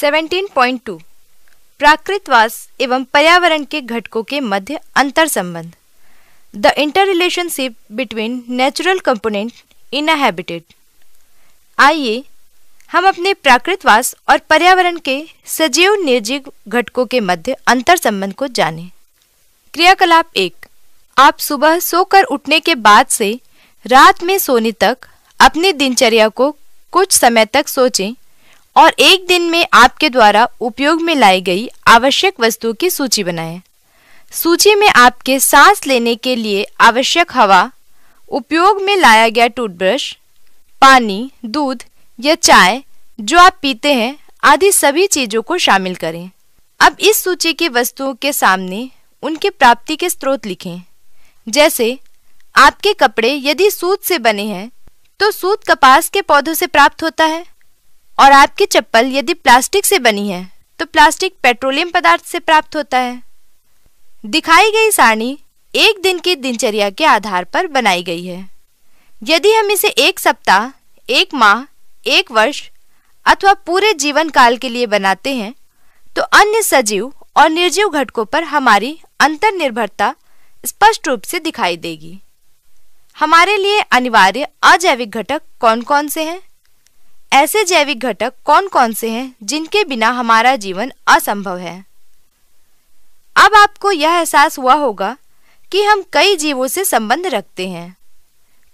17.2 प्राकृतवास एवं पर्यावरण के घटकों के मध्य अंतर संबंध the inter relationship between natural component in a habitat आइए हम अपने प्राकृतवास और पर्यावरण के सजीव निर्जीव घटकों के मध्य अंतर संबंध को जानें क्रियाकलाप एक आप सुबह सोकर उठने के बाद से रात में सोने तक अपनी दिनचर्या को कुछ समय तक सोचें और एक दिन में आपके द्वारा उपयोग में लाई गई आवश्यक वस्तुओं की सूची बनाएं। सूची में आपके सांस लेने के लिए आवश्यक हवा उपयोग में लाया गया टूथब्रश पानी दूध या चाय जो आप पीते हैं आदि सभी चीज़ों को शामिल करें अब इस सूची की वस्तुओं के सामने उनकी प्राप्ति के स्रोत लिखें जैसे आपके कपड़े यदि सूत से बने हैं तो सूत कपास के पौधों से प्राप्त होता है और आपकी चप्पल यदि प्लास्टिक से बनी है तो प्लास्टिक पेट्रोलियम पदार्थ से प्राप्त होता है दिखाई गई सारणी एक दिन की दिनचर्या के आधार पर बनाई गई है यदि हम इसे एक सप्ताह एक माह एक वर्ष अथवा पूरे जीवन काल के लिए बनाते हैं तो अन्य सजीव और निर्जीव घटकों पर हमारी अंतर्निर्भरता स्पष्ट रूप से दिखाई देगी हमारे लिए अनिवार्य अजैविक घटक कौन कौन से हैं ऐसे जैविक घटक कौन कौन से हैं जिनके बिना हमारा जीवन असंभव है अब आपको यह एहसास हुआ होगा कि हम कई जीवों से संबंध रखते हैं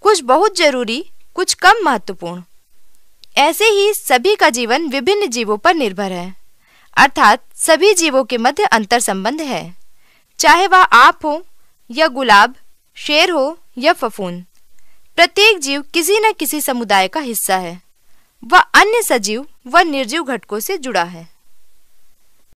कुछ बहुत जरूरी कुछ कम महत्वपूर्ण ऐसे ही सभी का जीवन विभिन्न जीवों पर निर्भर है अर्थात सभी जीवों के मध्य अंतर संबंध है चाहे वह आप हो या गुलाब शेर हो या फफून प्रत्येक जीव किसी न किसी समुदाय का हिस्सा है वह अन्य सजीव व निर्जीव घटकों से जुड़ा है